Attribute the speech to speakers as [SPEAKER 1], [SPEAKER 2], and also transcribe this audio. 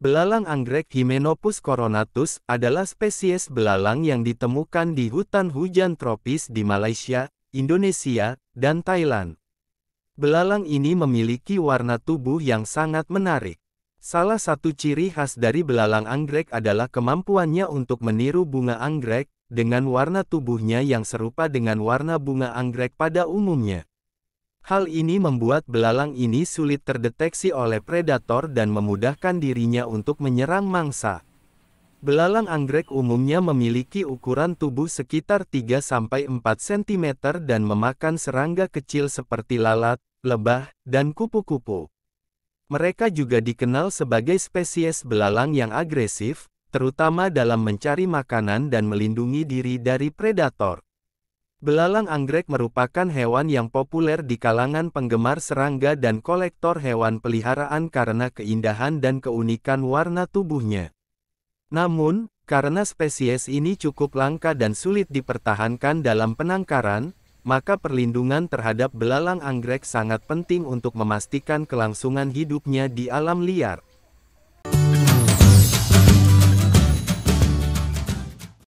[SPEAKER 1] Belalang anggrek Hymenopus coronatus adalah spesies belalang yang ditemukan di hutan hujan tropis di Malaysia, Indonesia, dan Thailand. Belalang ini memiliki warna tubuh yang sangat menarik. Salah satu ciri khas dari belalang anggrek adalah kemampuannya untuk meniru bunga anggrek, dengan warna tubuhnya yang serupa dengan warna bunga anggrek pada umumnya. Hal ini membuat belalang ini sulit terdeteksi oleh predator dan memudahkan dirinya untuk menyerang mangsa. Belalang anggrek umumnya memiliki ukuran tubuh sekitar 3-4 cm dan memakan serangga kecil seperti lalat, lebah, dan kupu-kupu. Mereka juga dikenal sebagai spesies belalang yang agresif, terutama dalam mencari makanan dan melindungi diri dari predator. Belalang anggrek merupakan hewan yang populer di kalangan penggemar serangga dan kolektor hewan peliharaan karena keindahan dan keunikan warna tubuhnya. Namun, karena spesies ini cukup langka dan sulit dipertahankan dalam penangkaran, maka perlindungan terhadap belalang anggrek sangat penting untuk memastikan kelangsungan hidupnya di alam liar.